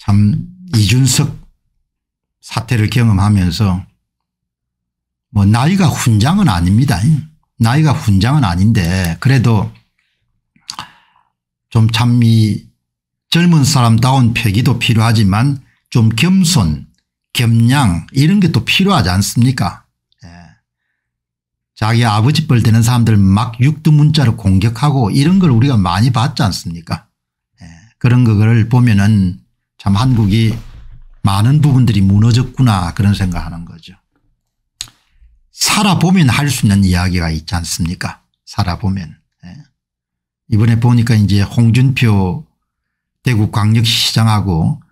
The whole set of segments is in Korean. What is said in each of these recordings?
참 이준석 사태를 경험하면서 뭐 나이가 훈장은 아닙니다. 나이가 훈장은 아닌데 그래도 좀참이 젊은 사람다운 패기도 필요하지만 좀 겸손 겸양 이런 게 또 필요하지 않습니까 예. 자기 아버지 뻘 되는 사람들 막 육두문자로 공격하고 이런 걸 우리가 많이 봤지 않습니까 예. 그런 거를 보면은 참 한국이 많은 부분들이 무너졌구나 그런 생각하는 거죠. 살아보면 할 수 있는 이야기가 있지 않습니까 살아보면. 예. 이번에 보니까 이제 홍준표 대구광역시장하고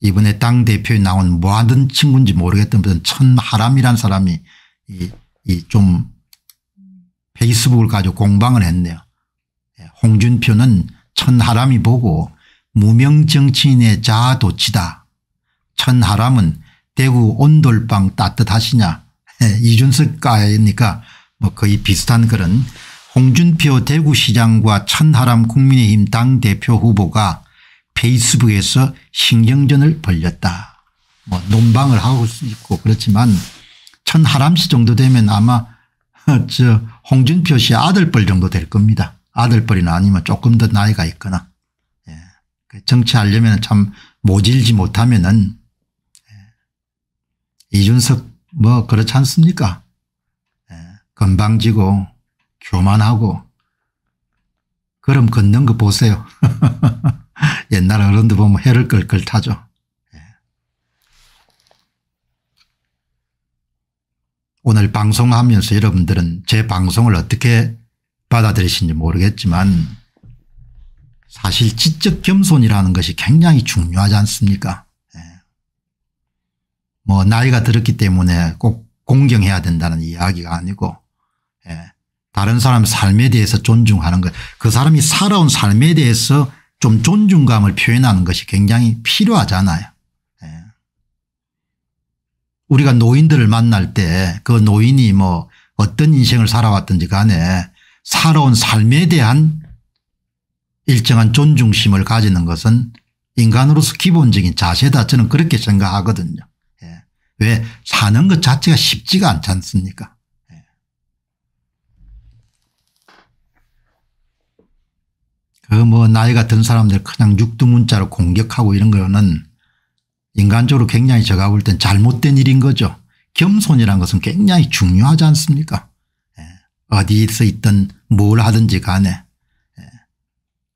이번에 당대표에 나온 뭐 하던 친구인지 모르겠던 무슨 천하람이란 사람 이, 이좀 페이스북을 가지고 공방을 했네요. 예, 홍준표는 천하람이 보고 무명 정치인의 자아도취다. 천하람은 대구 온돌방 따뜻하시냐 이준석가니까 뭐 거의 비슷한 그런 홍준표 대구시장과 천하람 국민의힘 당대표 후보가 페이스북에서 신경전을 벌렸다. 뭐 논방을 하고 있고 그렇지만 천하람 씨 정도 되면 아마 저 홍준표 씨 아들뻘 정도 될 겁니다. 아들뻘이나 아니면 조금 더 나이가 있거나. 정치하려면 참 모질지 못하면은 예. 이준석 뭐 그렇지 않습니까? 건방지고 예. 교만하고 그럼 걷는 거 보세요. 옛날 어른들 보면 해를 끌끌 타죠. 예. 오늘 방송하면서 여러분들은 제 방송을 어떻게 받아들이신지 모르겠지만 사실 지적 겸손이라는 것이 굉장히 중요하지 않습니까 예. 뭐 나이가 들었기 때문에 꼭 공경해야 된다는 이야기가 아니고 예. 다른 사람 삶에 대해서 존중하는 것그 사람이 살아온 삶에 대해서 좀 존중감을 표현하는 것이 굉장히 필요하잖아요. 예. 우리가 노인들을 만날 때 그 노인이 뭐 어떤 인생을 살아왔든지 간에 살아온 삶에 대한 일정한 존중심을 가지는 것은 인간으로서 기본적인 자세다 저는 그렇게 생각하거든요. 예. 왜 사는 것 자체가 쉽지가 않지 않습니까 예. 그뭐 나이가 든 사람들 그냥 육두문자로 공격하고 이런 거는 인간적으로 굉장히 제가 볼 땐 잘못된 일인 거죠. 겸손이란 것은 굉장히 중요하지 않습니까 예. 어디서 있든 뭘 하든지 간에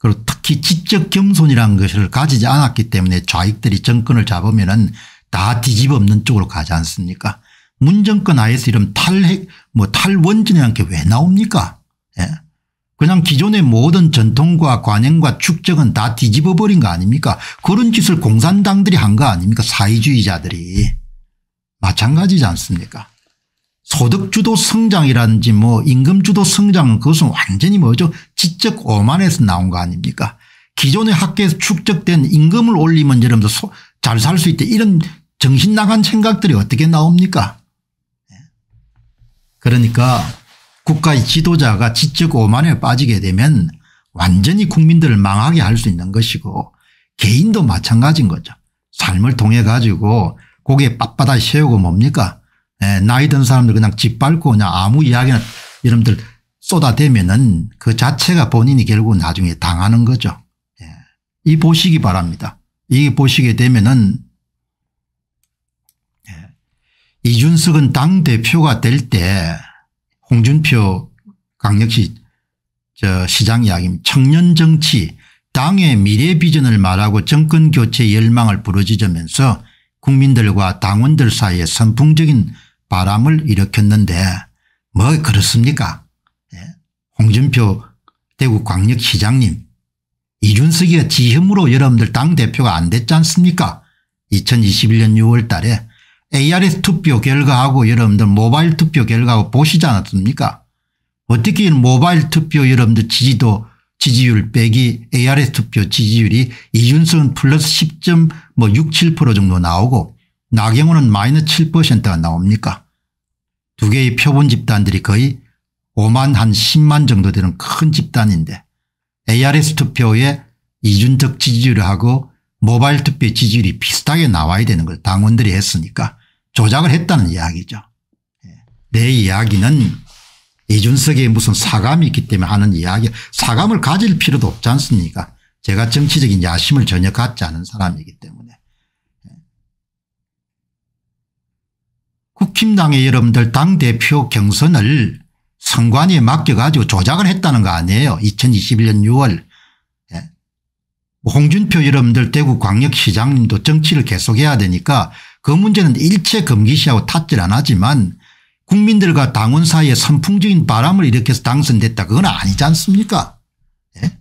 그리고 특히 지적 겸손이라는 것을 가지지 않았기 때문에 좌익들이 정권을 잡으면 은다 뒤집어없는 쪽으로 가지 않습니까 문정권 하에서 이런 탈핵 뭐 탈원전이란 게왜 나옵니까 예? 그냥 기존의 모든 전통과 관행과 축적은 다 뒤집어 버린 거 아닙니까 그런 짓을 공산당들이 한 거 아닙니까 사회주의자들이 마찬가지지 않습니까 소득주도 성장이라든지 뭐 임금주도 성장 그것은 완전히 뭐죠 지적 오만에서 나온 거 아닙니까 기존의 학계에서 축적된 임금을 올리면 여러면들잘 살 수 있다 이런 정신 나간 생각들이 어떻게 나옵니까 예. 그러니까 국가의 지도자가 지적 오만에 빠지게 되면 완전히 국민들을 망하게 할 수 있는 것이고 개인도 마찬가지인 거죠 삶을 통해 가지고 고개 빳빳하게 세우고 뭡니까 나이 든 사람들 그냥 짓밟고 그냥 아무 이야기나 여러분들 쏟아대면은 그 자체가 본인이 결국 나중에 당하는 거죠. 예. 이 보시기 바랍니다. 이 보시게 되면은 예. 이준석은 당대표가 될 때 홍준표 강력시 저 시장 이야기 청년 정치 당의 미래 비전을 말하고 정권 교체 열망을 부르짖으면서 국민들과 당원들 사이에 선풍적인 바람을 일으켰는데 뭐 그렇습니까 예? 홍준표 대구광역시장님 이준석이가 지혐으로 여러분들 당대표가 안 됐지 않습니까 2021년 6월 달에 ARS 투표 결과하고 여러분들 모바일 투표 결과하고 보시지 않았습니까 어떻게 모바일 투표 여러분들 지지도 지지율 빼기 ARS 투표 지지율이 이준석은 플러스 10.67%뭐 정도 나오고 나경원은 마이너스 7%가 나옵니까 두 개의 표본 집단들이 거의 5만 한 10만 정도 되는 큰 집단인데 ARS 투표에 이준석 지지율하고 모바일 투표 지지율이 비슷하게 나와야 되는 걸 당원들이 했으니까 조작을 했다는 이야기죠. 예. 내 이야기는 이준석의 무슨 사감이 있기 때문에 하는 이야기 사감을 가질 필요도 없지 않습니까 제가 정치적인 야심을 전혀 갖지 않은 사람이기 때문에. 국힘당의 여러분들 당대표 경선을 선관위에 맡겨가지고 조작을 했다는 거 아니에요. 2021년 6월. 예. 홍준표 여러분들 대구광역시장님도 정치를 계속해야 되니까 그 문제는 일체 금기시하고 탓질 안 하지만 국민들과 당원 사이에 선풍적인 바람을 일으켜서 당선됐다 그건 아니지 않습니까 예?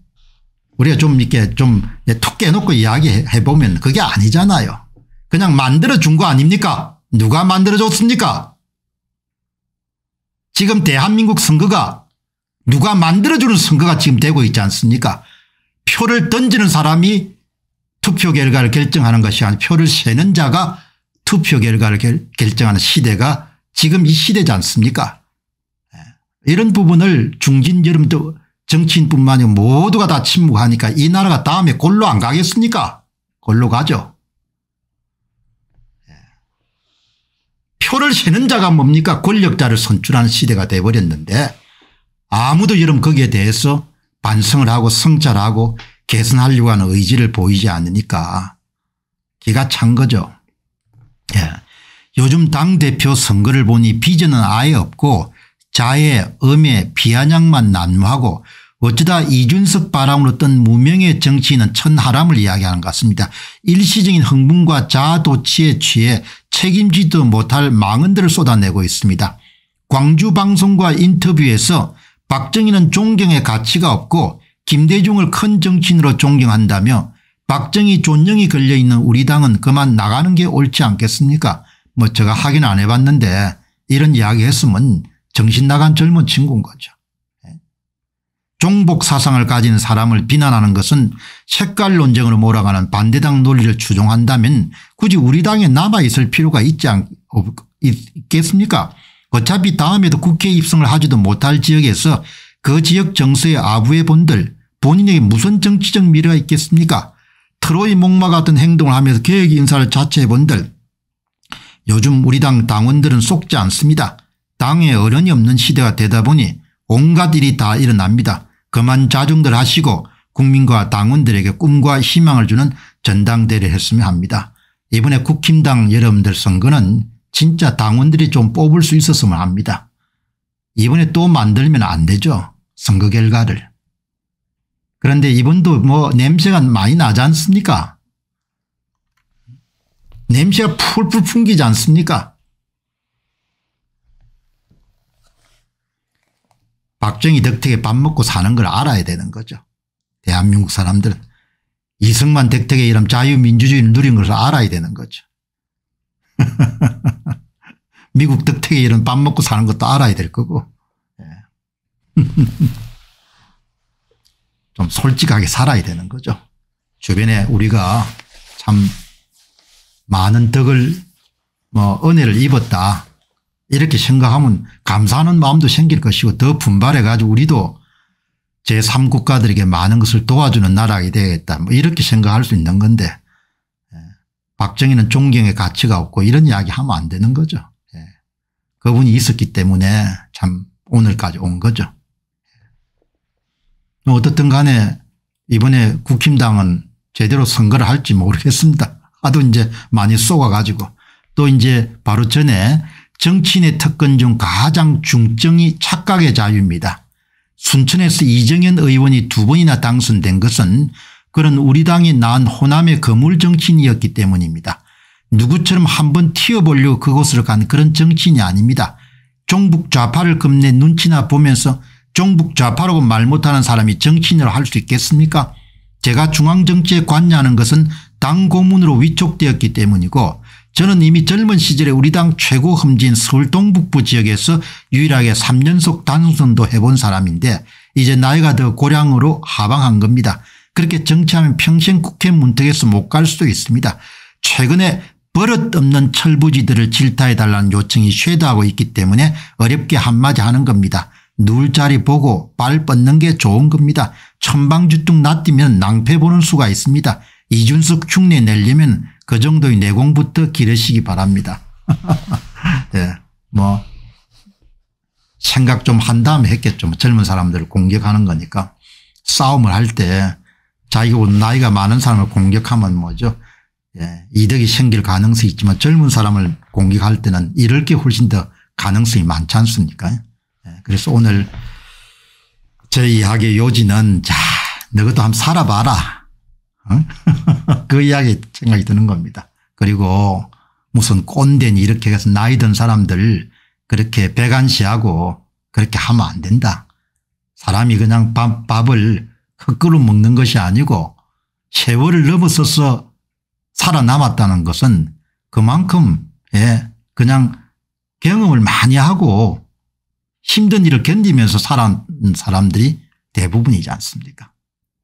우리가 좀 이렇게 좀툭 네, 깨놓고 이야기해보면 그게 아니잖아요. 그냥 만들어준 거 아닙니까 누가 만들어줬습니까? 지금 대한민국 선거가 누가 만들어주는 선거가 지금 되고 있지 않습니까? 표를 던지는 사람이 투표 결과를 결정하는 것이 아니라 표를 세는 자가 투표 결과를 결, 결정하는 시대가 지금 이 시대지 않습니까? 예. 이런 부분을 중진 여러분도 정치인뿐만 아니라 모두가 다 침묵하니까 이 나라가 다음에 골로 안 가겠습니까? 골로 가죠. 표를 세는 자가 뭡니까 권력자를 선출하는 시대가 돼버렸는데 아무도 여러분 거기에 대해서 반성을 하고 성찰 하고 개선하려고 하는 의지를 보이지 않으니까 기가 찬 거죠. 예. 요즘 당대표 선거를 보니 비전은 아예 없고 자의 음의 비아냥만 난무하고 어쩌다 이준석 바람으로 뜬 무명의 정치인은 천하람을 이야기하는 것 같습니다. 일시적인 흥분과 자아도취에 취해 책임지도 못할 망언들을 쏟아내고 있습니다. 광주방송과 인터뷰에서 박정희는 존경의 가치가 없고 김대중을 큰 정치인으로 존경한다며 박정희 존영이 걸려있는 우리 당은 그만 나가는 게 옳지 않겠습니까 뭐 제가 확인 안 해봤는데 이런 이야기 했으면 정신 나간 젊은 친구인 거죠. 종복 사상을 가진 사람을 비난하는 것은 색깔 논쟁으로 몰아가는 반대당 논리를 추종한다면 굳이 우리 당에 남아있을 필요가 있지 않, 있겠습니까 어차피 다음에도 국회 입성을 하지도 못할 지역에서 그 지역 정서의 아부의 본들 본인에게 무슨 정치적 미래가 있겠습니까 트로이 목마 같은 행동을 하면서 계획 인사를 자처해 본들 요즘 우리 당 당원들은 속지 않습니다. 당에 어른이 없는 시대가 되다 보니 온갖 일이 다 일어납니다. 그만 자중들 하시고 국민과 당원들에게 꿈과 희망을 주는 전당대를 했으면 합니다. 이번에 국힘당 여러분들 선거는 진짜 당원들이 좀 뽑을 수 있었으면 합니다. 이번에 또 만들면 안 되죠. 선거 결과를. 그런데 이번도 뭐 냄새가 많이 나지 않습니까? 냄새가 풀풀 풍기지 않습니까? 박정이 덕택에 밥 먹고 사는 걸 알아야 되는 거죠. 대한민국 사람들은 이승만 덕택의 이런 자유민주주의를 누린 것을 알아야 되는 거죠. 미국 덕택의 이런 밥 먹고 사는 것도 알아야 될 거고 예. 좀 솔직하게 살아야 되는 거죠. 주변에 우리가 참 많은 덕을 뭐 은혜를 입었다 이렇게 생각하면 감사하는 마음도 생길 것이고 더 분발해 가지고 우리도 제3국가들에게 많은 것을 도와주는 나라가 되겠다 뭐 이렇게 생각할 수 있는 건데 예, 박정희는 존경의 가치가 없고 이런 이야기 하면 안 되는 거죠. 예, 그분이 있었기 때문에 참 오늘까지 온 거죠. 뭐 어떻든 간에 이번에 국힘당은 제대로 선거를 할지 모르겠습니다. 하도 이제 많이 쏘아가지고 또 이제 바로 전에 정치인의 특권 중 가장 중증이 착각의 자유입니다. 순천에서 이정현 의원이 두 번이나 당선된 것은 그런 우리 당이 난 호남의 거물 정치인이었기 때문입니다. 누구처럼 한번 튀어보려고 그곳으로 간 그런 정치인이 아닙니다. 종북 좌파를 겁내 눈치나 보면서 종북 좌파라고 말 못하는 사람이 정치인으로 할 수 있겠습니까 제가 중앙정치에 관여하는 것은 당 고문으로 위촉되었기 때문이고 저는 이미 젊은 시절에 우리 당 최고 험지인 서울 동북부 지역에서 유일하게 3년속 당선도 해본 사람인데 이제 나이가 더 고량으로 하방한 겁니다. 그렇게 정치하면 평생 국회 문턱에서 못 갈 수도 있습니다. 최근에 버릇 없는 철부지들을 질타해달라는 요청이 쇄도하고 있기 때문에 어렵게 한마디 하는 겁니다. 누울 자리 보고 발 뻗는 게 좋은 겁니다. 천방지뚝 놔뛰면 낭패 보는 수가 있습니다. 이준석 흉내 내려면 그 정도의 내공부터 기르시기 바랍니다. 예. 뭐 생각 좀 한 다음에 했겠죠. 뭐 젊은 사람들을 공격하는 거니까 싸움을 할 때 자기가 나이가 많은 사람을 공격하면 뭐죠. 예. 이득이 생길 가능성이 있지만 젊은 사람을 공격할 때는 이럴 게 훨씬 더 가능성이 많지 않습니까? 예. 그래서 오늘 제 이야기의 요지는 자, 너희도 한번 살아봐라. 그 이야기 생각이 드는 겁니다. 그리고 무슨 꼰대니 이렇게 해서 나이 든 사람들 그렇게 배관시하고 그렇게 하면 안 된다. 사람이 그냥 밥, 밥을 헛그릇 먹는 것이 아니고 세월을 넘어서서 살아남았다는 것은 그만큼 예 그냥 경험을 많이 하고 힘든 일을 견디면서 살아온 사람들이 대부분이지 않습니까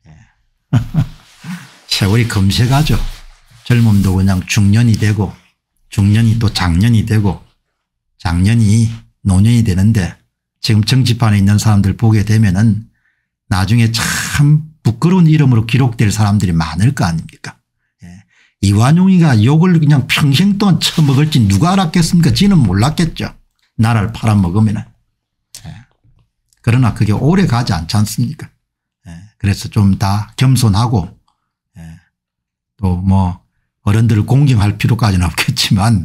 예. 세월이 금세 가죠. 젊음도 그냥 중년이 되고 중년이 또 장년이 되고 장년이 노년이 되는데 지금 정치판에 있는 사람들 보게 되면 은 나중에 참 부끄러운 이름으로 기록될 사람들이 많을 거 아닙니까 예. 이완용이가 욕을 그냥 평생 동안 처먹을지 누가 알았겠습니까 지는 몰랐겠죠 나라를 팔아먹으면 예. 그러나 그게 오래 가지 않지 않습니까 예. 그래서 좀 다 겸손하고 또뭐 뭐, 어른들을 공경할 필요까지는 없겠지만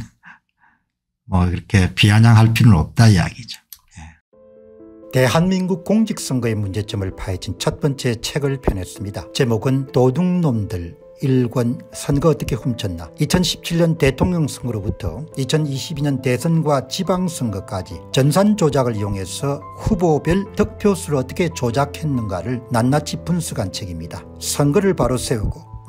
뭐 이렇게 비아냥할 필요는 없다 이야기죠. 예. 대한민국 공직선거의 문제점을 파헤친 첫 번째 책을 펴냈습니다. 제목은 도둑놈들 일권 선거 어떻게 훔쳤나 2017년 대통령 선거로부터 2022년 대선과 지방선거까지 전산 조작을 이용해서 후보별 득표수를 어떻게 조작했는가를 낱낱이 분석한 책입니다. 선거를 바로 세우고